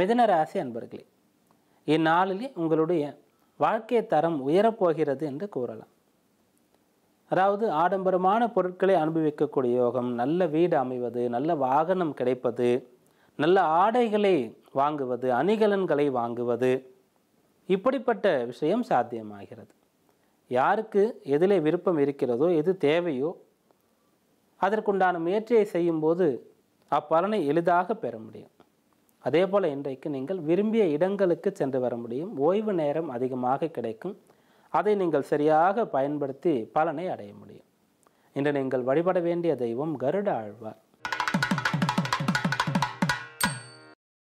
மிதன ராசி அன்பர்களே இந்நாளிலே உங்களுடைய வாழ்க்கை தரம் உயரப்போகிறது என்று கூறலாம் அதாவது ஆடம்பரமான பொருட்களை அனுபவிக்கக்கூடிய யோகம் நல்ல வீடு அமைவது நல்ல வாகனம் கிடைப்பது நல்ல ஆடைகளை வாங்குவது அணிகலன்களை வாங்குவது இப்படிப்பட்ட விஷயம் சாத்தியமாகிறது யாருக்கு எதிலே விருப்பம் இருக்கிறதோ எது தேவையோ அதற்குண்டான முயற்சியை செய்யும்போது அப்பலனை எளிதாக பெற முடியும் அதே போல் இன்றைக்கு நீங்கள் விரும்பிய இடங்களுக்கு சென்று வர முடியும் ஓய்வு நேரம் அதிகமாக கிடைக்கும் அதை நீங்கள் சரியாக பயன்படுத்தி பலனை அடைய முடியும் இன்று நீங்கள் வழிபட வேண்டிய தெய்வம் கருட ஆழ்வார்